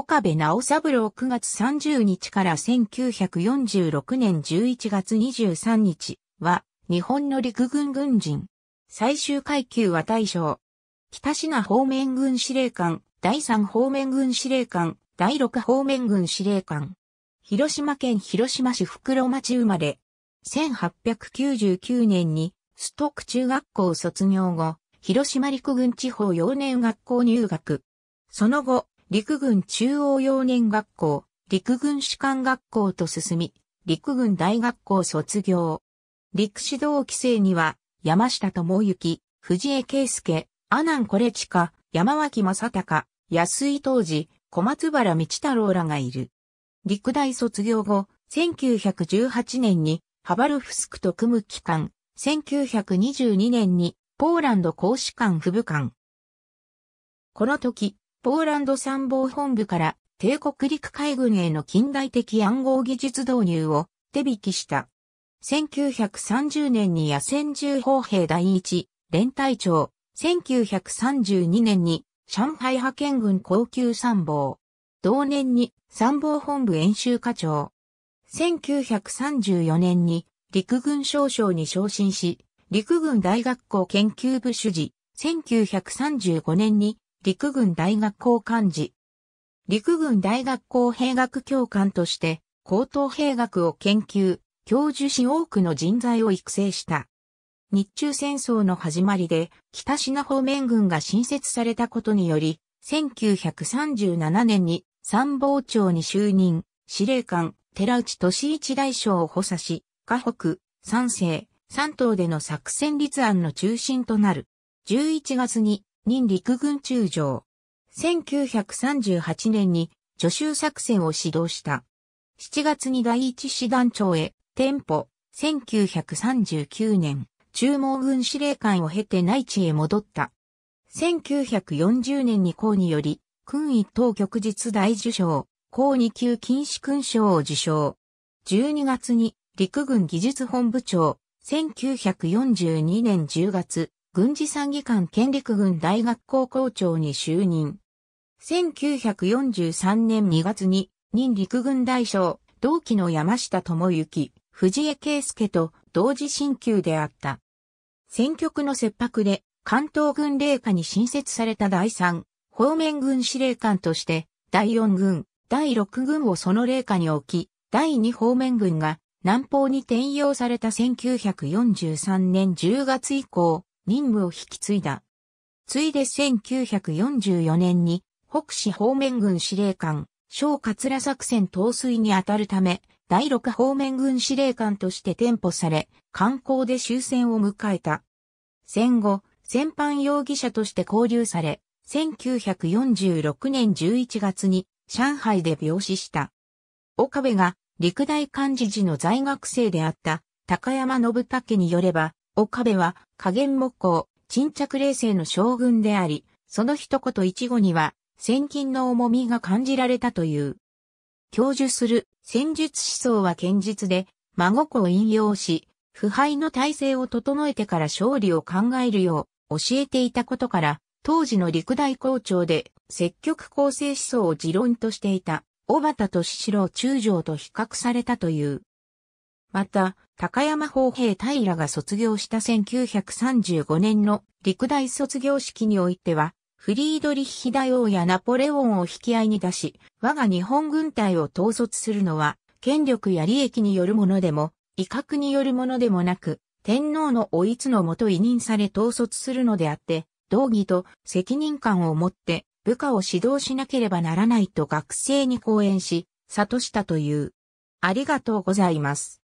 岡部直三郎9月30日から1946年11月23日は日本の陸軍軍人。最終階級は大将。北品方面軍司令官、第3方面軍司令官、第6方面軍司令官。広島県広島市袋町生まれ。1899年にストック中学校卒業後、広島陸軍地方幼年学校入学。その後、陸軍中央幼年学校、陸軍士官学校と進み、陸軍大学校卒業。陸指導規制には、山下智之、藤江圭介、阿南コレチカ、山脇正隆、安井当時、小松原道太郎らがいる。陸大卒業後、1918年にハバルフスクと組む機関、1922年にポーランド公使館副部官。この時、ポーランド参謀本部から帝国陸海軍への近代的暗号技術導入を手引きした。1930年に野戦重砲兵第一連隊長、1932年に上海派遣軍高級参謀、同年に参謀本部演習課長、1934年に陸軍少将に昇進し、陸軍大学校研究部主事、1935年に陸軍大学校幹事。陸軍大学校兵学教官として、高等兵学を研究、教授し多くの人材を育成した。日中戦争の始まりで、北品方面軍が新設されたことにより、1937年に参謀長に就任、司令官、寺内俊一大将を補佐し、河北、山西、山東での作戦立案の中心となる。11月に任陸軍中将。1938年に助手作戦を指導した。7月に第一師団長へ、店舗、1939年、中毛軍司令官を経て内地へ戻った。1940年に公により、訓一等局実大受賞、公二級禁止勲章を受賞。12月に陸軍技術本部長、1942年10月、軍事参議官県陸軍大学校校長に就任。1943年2月に、任陸軍大将、同期の山下智之、藤江圭介と同時進級であった。戦局の切迫で、関東軍令下に新設された第3方面軍司令官として、第4軍、第6軍をその令下に置き、第2方面軍が南方に転用された1943年10月以降、任務を引き継いだ。ついで1944年に北市方面軍司令官、小桂作戦闘水にあたるため、第6方面軍司令官として店舗され、観光で終戦を迎えた。戦後、戦犯容疑者として交流され、1946年11月に上海で病死した。岡部が陸大幹事時の在学生であった高山信武によれば、岡部は、加減木工、沈着冷静の将軍であり、その一言一語には、千金の重みが感じられたという。教授する戦術思想は堅実で、孫子を引用し、腐敗の体制を整えてから勝利を考えるよう教えていたことから、当時の陸大校長で積極構成思想を持論としていた、小畑敏四郎中将と比較されたという。また、高山砲兵平が卒業した1935年の陸大卒業式においては、フリードリッヒ大王やナポレオンを引き合いに出し、我が日本軍隊を統率するのは、権力や利益によるものでも、威嚇によるものでもなく、天皇のおいつのもと委任され統率するのであって、道義と責任感を持って部下を指導しなければならないと学生に講演し、諭したという。ありがとうございます。